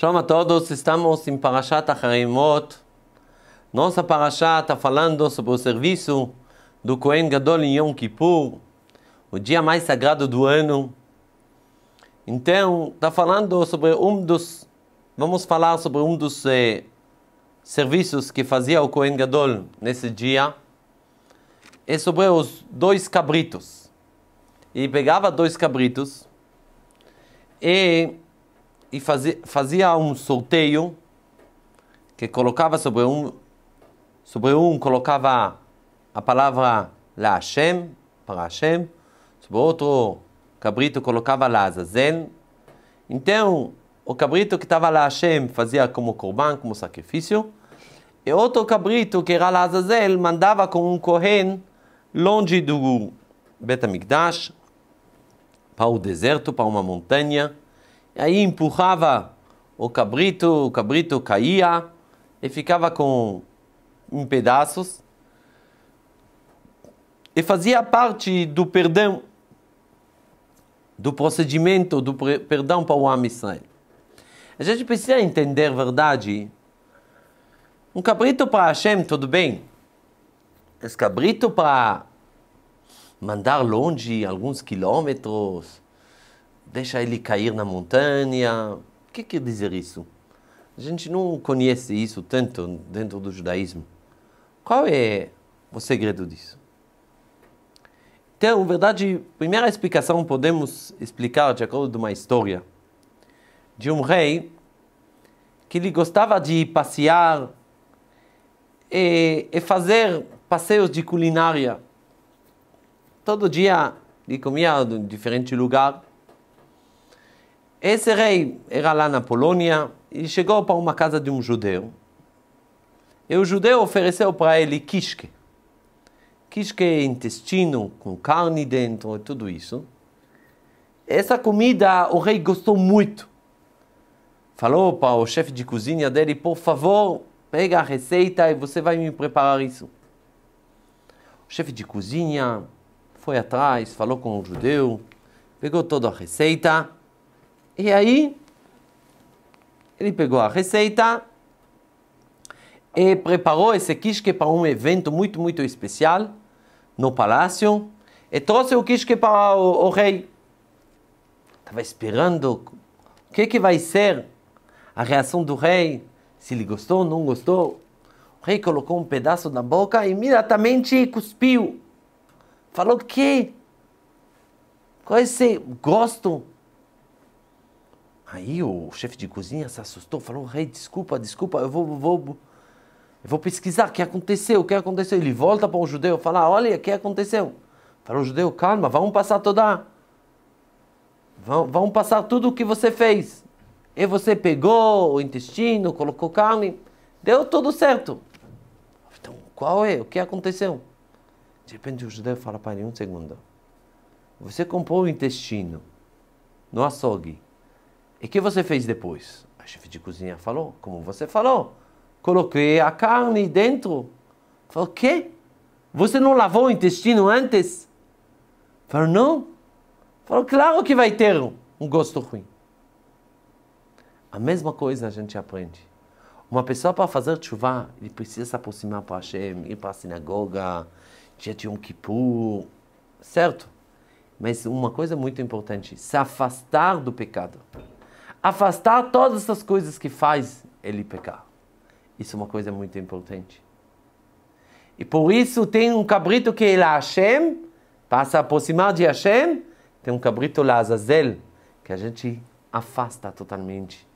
Shalom a todos, estamos em Parashat Acharimot. Nossa Parashat está falando sobre o serviço do Kohen Gadol em Yom Kippur, o dia mais sagrado do ano. Então, está falando sobre um dos, vamos falar sobre um dos eh, serviços que fazia o Kohen Gadol nesse dia, é sobre os dois cabritos. E pegava dois cabritos e e fazia, fazia um sorteio que colocava sobre um, sobre um colocava a palavra La Hashem, para Hashem, sobre outro cabrito colocava La Azazel. Então, o cabrito que estava La Hashem fazia como corban, como sacrifício, e outro cabrito que era La Azazel mandava com um Kohen longe do Bet Amigdash, para o deserto, para uma montanha, Aí empurrava o cabrito, o cabrito caía e ficava com em pedaços. E fazia parte do perdão, do procedimento do perdão para o Am Israel. A gente precisa entender a verdade. Um cabrito para Hashem, tudo bem. Esse cabrito para mandar longe alguns quilômetros, deixa ele cair na montanha. O que quer dizer isso? A gente não conhece isso tanto dentro do judaísmo. Qual é o segredo disso? Então, verdade, primeira explicação podemos explicar de acordo com uma história de um rei que ele gostava de passear e, e fazer passeios de culinária. Todo dia ele comia em diferente lugar esse rei era lá na Polônia e chegou para uma casa de um judeu. E o judeu ofereceu para ele quisque. Quisque é intestino com carne dentro e tudo isso. Essa comida o rei gostou muito. Falou para o chefe de cozinha dele, por favor, pega a receita e você vai me preparar isso. O chefe de cozinha foi atrás, falou com o judeu, pegou toda a receita e aí, ele pegou a receita e preparou esse quisque para um evento muito, muito especial no palácio e trouxe o quisque para o, o rei. Estava esperando o que, que vai ser a reação do rei, se ele gostou ou não gostou. O rei colocou um pedaço na boca e imediatamente cuspiu. Falou que? Qual é esse gosto Aí o chefe de cozinha se assustou, falou: Rei, desculpa, desculpa, eu vou, vou, eu vou pesquisar o que aconteceu, o que aconteceu. Ele volta para o judeu e fala: Olha, o que aconteceu? o Judeu, calma, vamos passar toda. Vamos, passar tudo o que você fez. E você pegou o intestino, colocou carne, deu tudo certo. Então, qual é? O que aconteceu? De repente o judeu fala para ele: Um segundo. Você comprou o intestino no açougue e o que você fez depois? A chefe de cozinha falou, como você falou. Coloquei a carne dentro. Falou, o quê? Você não lavou o intestino antes? Falou, não. Falou, claro que vai ter um gosto ruim. A mesma coisa a gente aprende. Uma pessoa para fazer chuva, ele precisa se aproximar para Hashem, ir para a sinagoga, dia de Yom Kippur, certo? Mas uma coisa muito importante, se afastar do pecado afastar todas essas coisas que faz ele pecar. Isso é uma coisa muito importante. E por isso tem um cabrito que é lá Hashem, passa a aproximar de Hashem, tem um cabrito lá Azazel, que a gente afasta totalmente.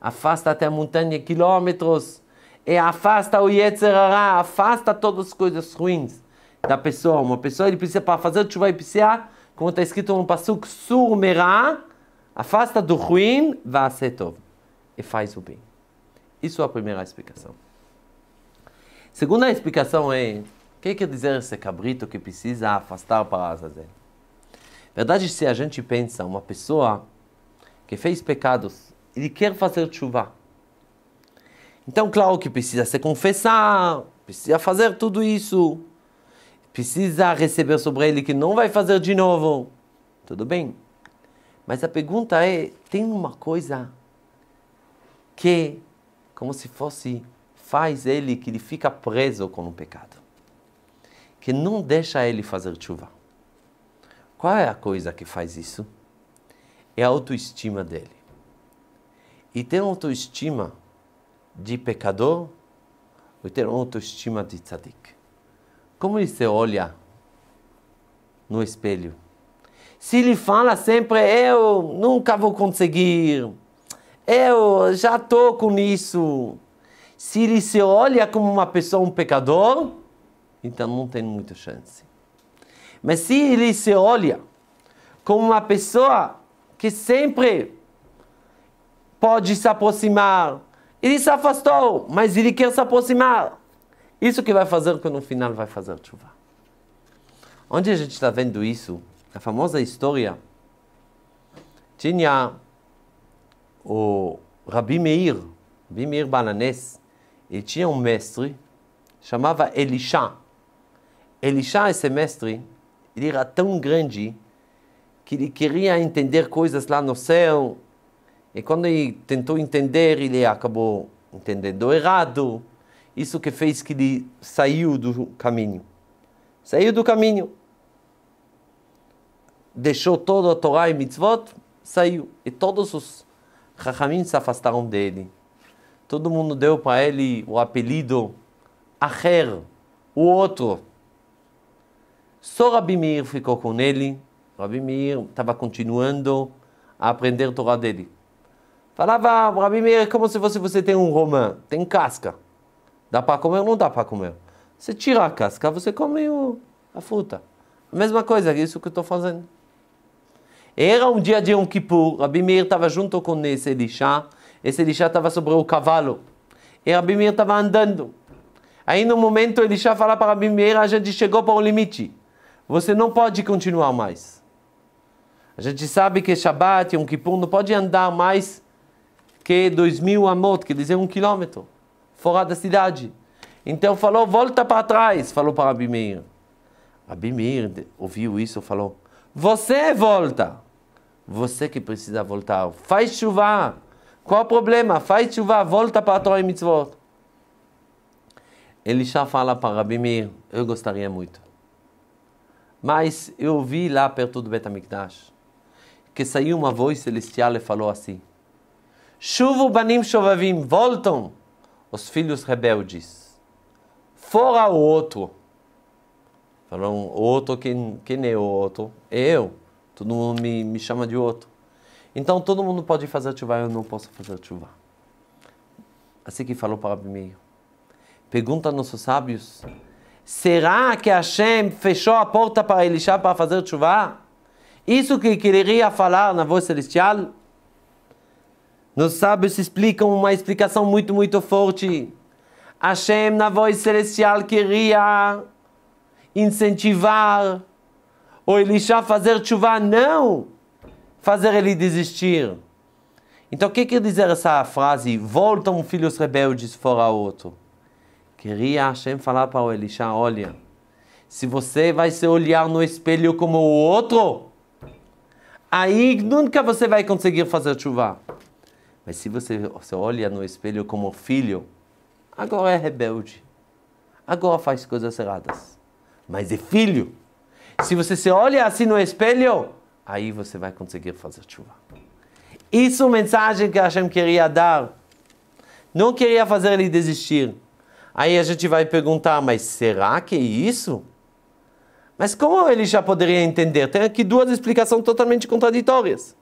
Afasta até a montanha, quilômetros, e afasta o Yetzerará, afasta todas as coisas ruins da pessoa. Uma pessoa, ele precisa, para fazer chuva, e precisa, como está escrito no que surmerá, Afasta do ruim, vá acertov. E faz o bem. Isso é a primeira explicação. Segunda explicação é, o que quer dizer esse cabrito que precisa afastar para Azazel? Verdade, se a gente pensa, uma pessoa que fez pecados, ele quer fazer chuva. Então, claro que precisa se confessar, precisa fazer tudo isso, precisa receber sobre ele que não vai fazer de novo. Tudo bem. Mas a pergunta é: tem uma coisa que, como se fosse, faz ele que ele fica preso com o pecado, que não deixa ele fazer chuva. Qual é a coisa que faz isso? É a autoestima dele. E ter autoestima de pecador ou ter autoestima de tzadik. Como ele se olha no espelho? Se ele fala sempre, eu nunca vou conseguir, eu já estou com isso. Se ele se olha como uma pessoa, um pecador, então não tem muita chance. Mas se ele se olha como uma pessoa que sempre pode se aproximar, ele se afastou, mas ele quer se aproximar. Isso que vai fazer que no final vai fazer chuva. Onde a gente está vendo isso? a famosa história, tinha o Rabi Meir, Rabi Meir Balanes, ele tinha um mestre, chamava Elisha. Elisha, esse mestre, ele era tão grande que ele queria entender coisas lá no céu. E quando ele tentou entender, ele acabou entendendo errado. Isso que fez que ele saiu do caminho. Saiu do caminho deixou toda a Torá e mitzvot, saiu. E todos os Rahamim se afastaram dele. Todo mundo deu para ele o apelido Acher, o outro. Só Rabi Meir ficou com ele. Rabi Meir estava continuando a aprender a Torá dele. Falava, Rabi Meir, é como se você, você tem um romã, tem casca. Dá para comer ou não dá para comer? Você tira a casca, você come a fruta. A mesma coisa, é isso que eu estou fazendo. Era um dia de Yom Kippur, Rabi Meir estava junto com esse lixá, esse lixá estava sobre o cavalo, e Rabi Meir estava andando. Aí no momento Elisha fala para Rabi Meir, a gente chegou para o limite, você não pode continuar mais. A gente sabe que Shabbat, Yom Kippur, não pode andar mais que dois mil amot, quer dizer um quilômetro, fora da cidade. Então falou, volta para trás, falou para Rabi Meir. Rabi Meir ouviu isso falou, você volta. Você que precisa voltar. Faz chuva. Qual o problema? Faz chuva, volta para a Torah e Mitzvot. Elisha fala para Rabi Meir, eu gostaria muito. Mas eu vi lá perto do Betamikdash que saiu uma voz celestial e falou assim: Chuvo banim chovavim, voltam os filhos rebeldes. Fora o outro. falou o outro, quem, quem é o outro? É eu. Todo mundo me, me chama de outro. Então todo mundo pode fazer chuva, eu não posso fazer chuva. Assim que falou para Abimeir. Pergunta aos nossos sábios: será que Hashem fechou a porta para Elisha para fazer chuva? Isso que queria falar na voz celestial? Nos sábios explicam uma explicação muito, muito forte. Hashem, na voz celestial, queria incentivar ou Elisha fazer chuva, não fazer ele desistir. Então, o que quer dizer essa frase? Voltam filhos rebeldes fora outro. Queria Hashem falar para o Elisha: olha, se você vai se olhar no espelho como o outro, aí nunca você vai conseguir fazer chuva. Mas se você se olha no espelho como filho, agora é rebelde. Agora faz coisas erradas. Mas é filho. Se você se olha assim no espelho, aí você vai conseguir fazer chuva. Isso é a mensagem que Hashem queria dar. Não queria fazer ele desistir. Aí a gente vai perguntar, mas será que é isso? Mas como ele já poderia entender? Tem aqui duas explicações totalmente contraditórias.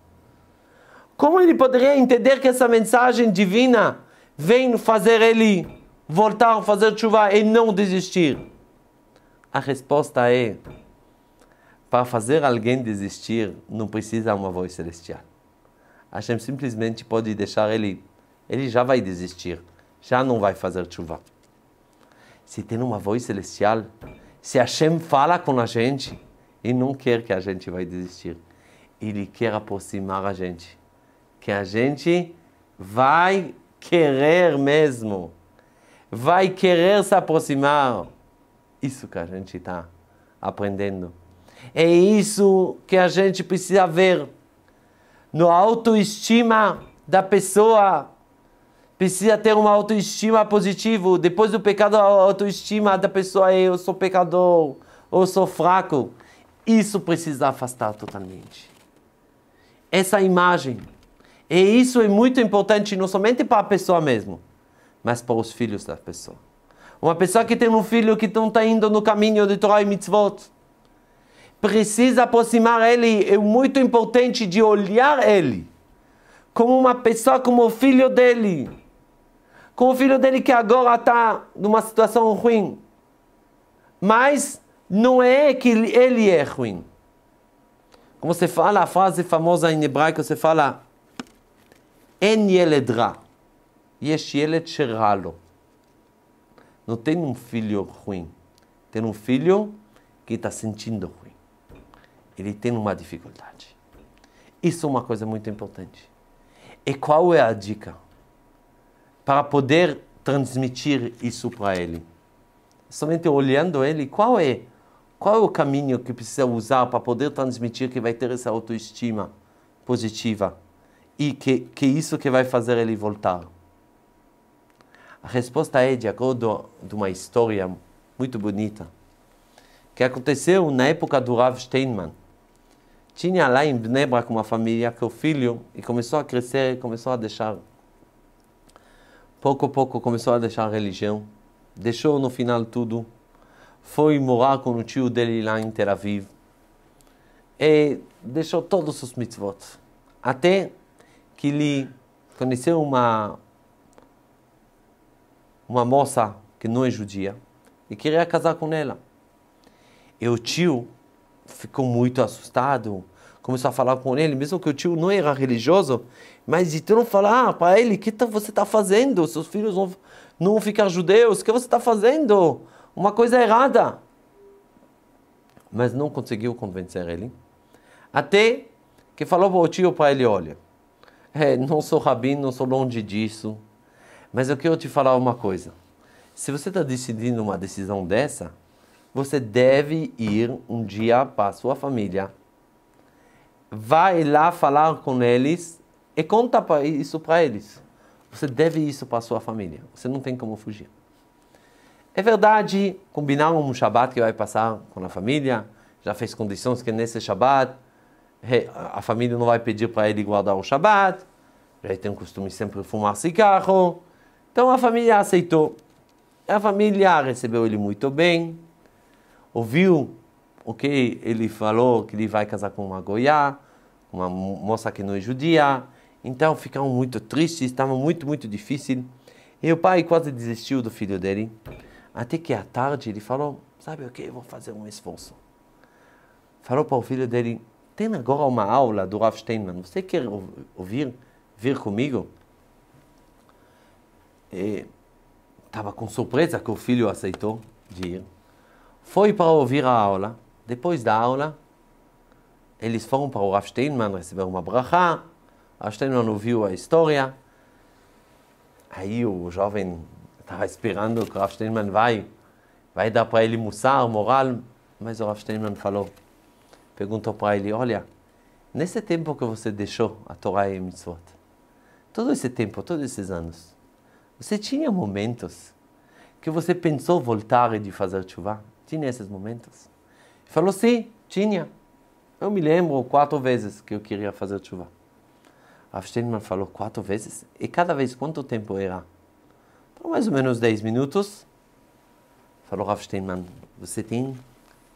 Como ele poderia entender que essa mensagem divina vem fazer ele voltar a fazer chuva e não desistir? A resposta é para fazer alguém desistir, não precisa uma voz celestial. Hashem simplesmente pode deixar ele, ele já vai desistir, já não vai fazer chuva. Se tem uma voz celestial, se Hashem fala com a gente, e não quer que a gente vai desistir. Ele quer aproximar a gente. Que a gente vai querer mesmo. Vai querer se aproximar. Isso que a gente está aprendendo. É isso que a gente precisa ver. No autoestima da pessoa, precisa ter uma autoestima positiva. Depois do pecado, a autoestima da pessoa é eu sou pecador, eu sou fraco. Isso precisa afastar totalmente. Essa imagem. E isso é muito importante, não somente para a pessoa mesmo, mas para os filhos da pessoa. Uma pessoa que tem um filho que não está indo no caminho de Torah e Mitzvot, precisa aproximar ele, é muito importante de olhar ele como uma pessoa, como o filho dele. Como o filho dele que agora está numa situação ruim. Mas não é que ele é ruim. Como se fala a frase famosa em hebraico, se fala En yeledra, yesh yeled sheralo. Não tem um filho ruim, tem um filho que está sentindo ruim ele tem uma dificuldade. Isso é uma coisa muito importante. E qual é a dica para poder transmitir isso para ele? Somente olhando ele, qual é? Qual é o caminho que precisa usar para poder transmitir que vai ter essa autoestima positiva e que que isso que vai fazer ele voltar? A resposta é de acordo com uma história muito bonita que aconteceu na época do Rav Steinman tinha lá em Bnei com uma família que o filho e começou a crescer, começou a deixar. Pouco a pouco começou a deixar a religião. Deixou no final tudo. Foi morar com o tio dele lá em Tel Aviv. E deixou todos os mitzvot. Até que ele conheceu uma, uma moça que não é judia e queria casar com ela. E o tio ficou muito assustado, começou a falar com ele, mesmo que o tio não era religioso, mas então não falar ah, para ele, o que tá, você está fazendo? Seus filhos vão, não vão ficar judeus, o que você está fazendo? Uma coisa errada. Mas não conseguiu convencer ele. Até que falou para o tio, para ele, olha, é, não sou rabino, não sou longe disso, mas eu quero te falar uma coisa. Se você está decidindo uma decisão dessa, você deve ir um dia para a sua família. Vai lá falar com eles e conta isso para eles. Você deve isso para a sua família. Você não tem como fugir. É verdade, combinar um Shabat que vai passar com a família. Já fez condições que nesse Shabat a família não vai pedir para ele guardar o Shabat. Já tem o costume sempre de fumar cigarro. Então a família aceitou. A família recebeu ele muito bem ouviu o que ele falou, que ele vai casar com uma goiá, uma moça que não é judia. Então ficaram muito tristes, estava muito, muito difícil. E o pai quase desistiu do filho dele. Até que à tarde ele falou, sabe o que, vou fazer um esforço. Falou para o filho dele, tem agora uma aula do Rav Steinman, você quer ouvir, vir comigo? E estava com surpresa que o filho aceitou de ir. Foi para ouvir a aula. Depois da aula, eles foram para o Rav Steinman receber uma brachá. Rav Steinman ouviu a história. Aí o jovem estava esperando que o Rav Steinman vai, vai dar para ele mussar, moral. Mas o Rav Steinman falou, perguntou para ele, olha, nesse tempo que você deixou a Torá e a Mitzvot, todo esse tempo, todos esses anos, você tinha momentos que você pensou voltar e de fazer chuva? Tinha esses momentos? Ele falou, sim, tinha. Eu me lembro quatro vezes que eu queria fazer chuva. Rav Steinman falou, quatro vezes? E cada vez quanto tempo era? Por então, mais ou menos dez minutos. Falou Rav Steinman, você tem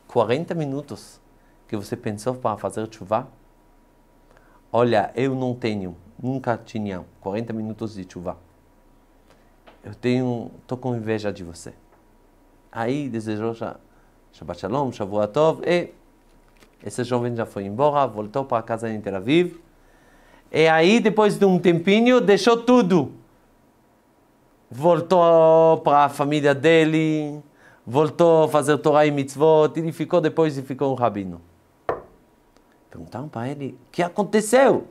40 minutos que você pensou para fazer chuva? Olha, eu não tenho, nunca tinha 40 minutos de chuva. Eu tenho, tô com inveja de você aí desejou Shabbat Shalom, Shavuot Tov, e esse jovem já foi embora, voltou para casa em Tel Aviv, e aí depois de um tempinho deixou tudo. Voltou para a família dele, voltou a fazer Torah e mitzvot, ele ficou depois e ficou um rabino. Perguntaram para ele, o que aconteceu?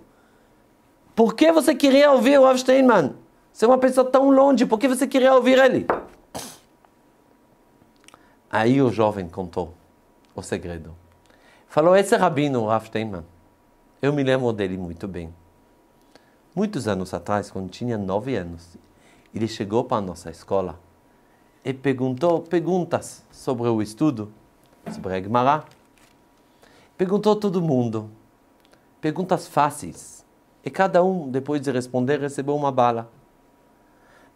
Por que você queria ouvir o Rav Você é uma pessoa tão longe, por que você queria ouvir ele? Aí o jovem contou o segredo. Falou, esse rabino, Rav Steinman, eu me lembro dele muito bem. Muitos anos atrás, quando tinha nove anos, ele chegou para a nossa escola e perguntou perguntas sobre o estudo, sobre a Gemara. Perguntou a todo mundo, perguntas fáceis. E cada um, depois de responder, recebeu uma bala.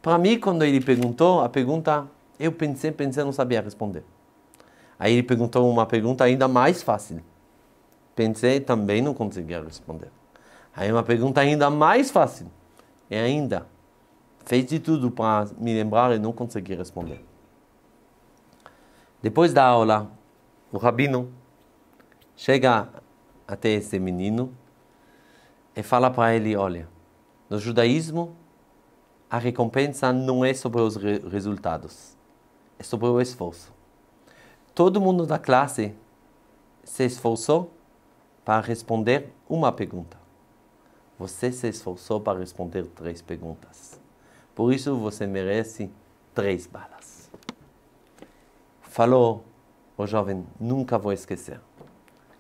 Para mim, quando ele perguntou, a pergunta eu pensei, pensei, não sabia responder. Aí ele perguntou uma pergunta ainda mais fácil. Pensei, também não conseguia responder. Aí uma pergunta ainda mais fácil. E ainda fez de tudo para me lembrar e não consegui responder. Depois da aula, o rabino chega até esse menino e fala para ele: olha, no judaísmo a recompensa não é sobre os re resultados. É sobre o esforço. Todo mundo da classe se esforçou para responder uma pergunta. Você se esforçou para responder três perguntas. Por isso você merece três balas. Falou o jovem, nunca vou esquecer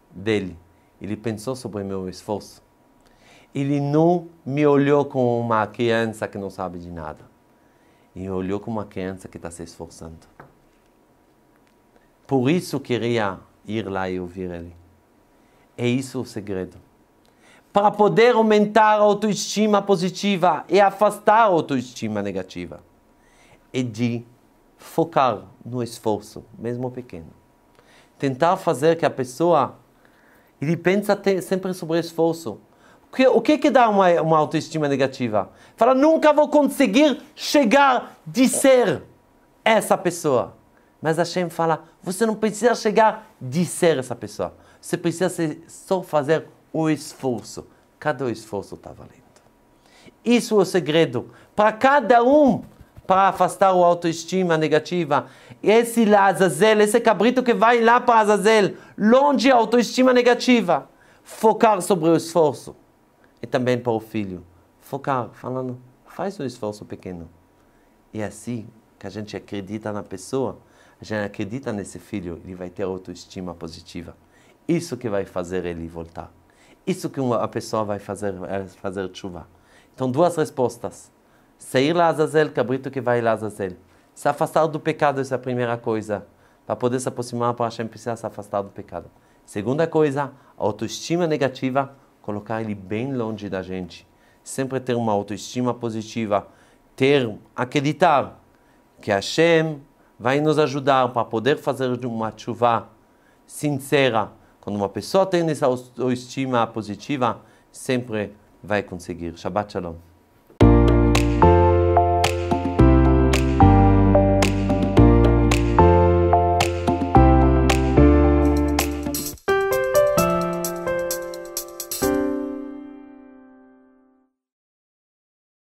dele. Ele pensou sobre meu esforço. Ele não me olhou como uma criança que não sabe de nada e olhou como uma criança que está se esforçando. Por isso queria ir lá e ouvir ele. É isso o segredo. Para poder aumentar a autoestima positiva e afastar a autoestima negativa, é de focar no esforço, mesmo pequeno. Tentar fazer que a pessoa ele pensa sempre sobre esforço o que é que dá uma, uma autoestima negativa? Fala, nunca vou conseguir chegar de ser essa pessoa. Mas Hashem fala, você não precisa chegar de ser essa pessoa. Você precisa ser, só fazer o esforço. Cada esforço está valendo. Isso é o segredo. Para cada um, para afastar a autoestima negativa. Esse lá, Azazel, esse cabrito que vai lá para Azazel, longe a autoestima negativa. Focar sobre o esforço. E também para o filho. Focar, falando, faz um esforço pequeno. E é assim que a gente acredita na pessoa, a gente acredita nesse filho, ele vai ter autoestima positiva. Isso que vai fazer ele voltar. Isso que uma, a pessoa vai fazer, eh, fazer chuva. Então, duas respostas. Sair lá Azazel, cabrito é que vai lá Azazel. Se afastar do pecado, essa é a primeira coisa. Para poder se aproximar para gente precisa se afastar do pecado. Segunda coisa, autoestima negativa colocar ele bem longe da gente. Sempre ter uma autoestima positiva, ter, acreditar que Hashem vai nos ajudar para poder fazer uma chuva sincera. Quando uma pessoa tem essa autoestima positiva, sempre vai conseguir. Shabbat Shalom.